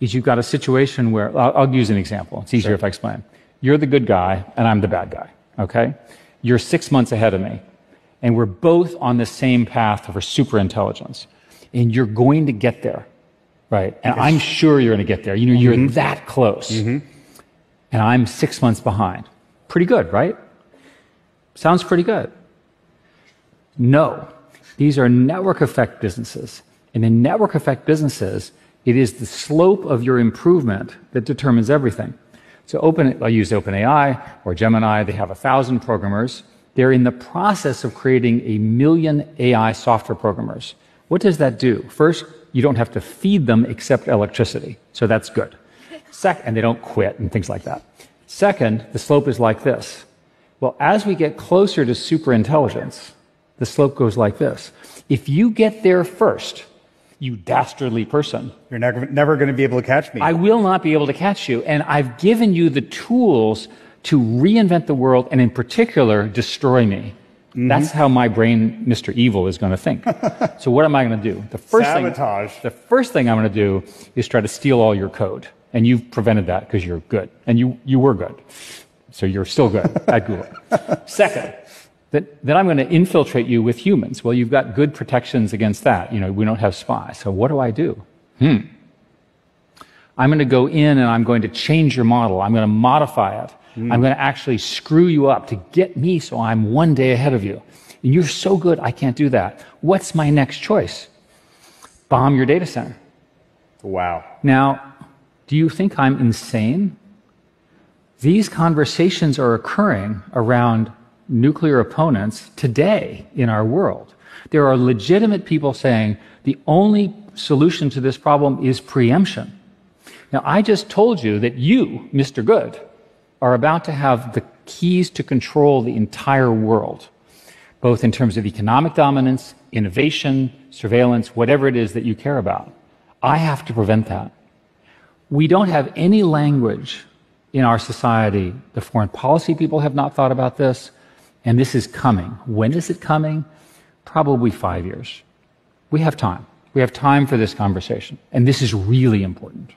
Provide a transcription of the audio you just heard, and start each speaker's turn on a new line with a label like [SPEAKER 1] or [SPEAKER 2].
[SPEAKER 1] is you've got a situation where, I'll, I'll use an example. It's easier sure. if I explain. You're the good guy and I'm the bad guy, okay? You're six months ahead of me and we're both on the same path for superintelligence. And you're going to get there, right? And yes. I'm sure you're going to get there. You know, you're mm-hmm. that close. Mm-hmm. And I'm six months behind. Pretty good, right? Sounds pretty good. No, these are network effect businesses. And in network effect businesses, it is the slope of your improvement that determines everything. So open, I use OpenAI or Gemini. They have a thousand programmers. They're in the process of creating a million AI software programmers. What does that do? First, you don't have to feed them except electricity. So that's good. Second, and they don't quit and things like that. Second, the slope is like this. Well, as we get closer to superintelligence, the slope goes like this. If you get there first, you dastardly person. You're never, never going to be able to catch me. I will not be able to catch you. And I've given you the tools to reinvent the world and, in particular, destroy me. Mm-hmm. That's how my brain, Mr. Evil, is going to think. so what am I going to do? The first Sabotage. thing, the first thing I'm going to do is try to steal all your code, and you've prevented that because you're good, and you you were good, so you're still good at Google. Second, that, that I'm going to infiltrate you with humans. Well, you've got good protections against that. You know, we don't have spies. So what do I do? Hmm. I'm going to go in and I'm going to change your model. I'm going to modify it. Mm. I'm going to actually screw you up to get me so I'm one day ahead of you. And you're so good, I can't do that. What's my next choice? Bomb your data center. Wow. Now, do you think I'm insane? These conversations are occurring around nuclear opponents today in our world. There are legitimate people saying the only solution to this problem is preemption. Now, I just told you that you, Mr. Good, are about to have the keys to control the entire world, both in terms of economic dominance, innovation, surveillance, whatever it is that you care about. I have to prevent that. We don't have any language in our society. The foreign policy people have not thought about this. And this is coming. When is it coming? Probably five years. We have time. We have time for this conversation. And this is really important.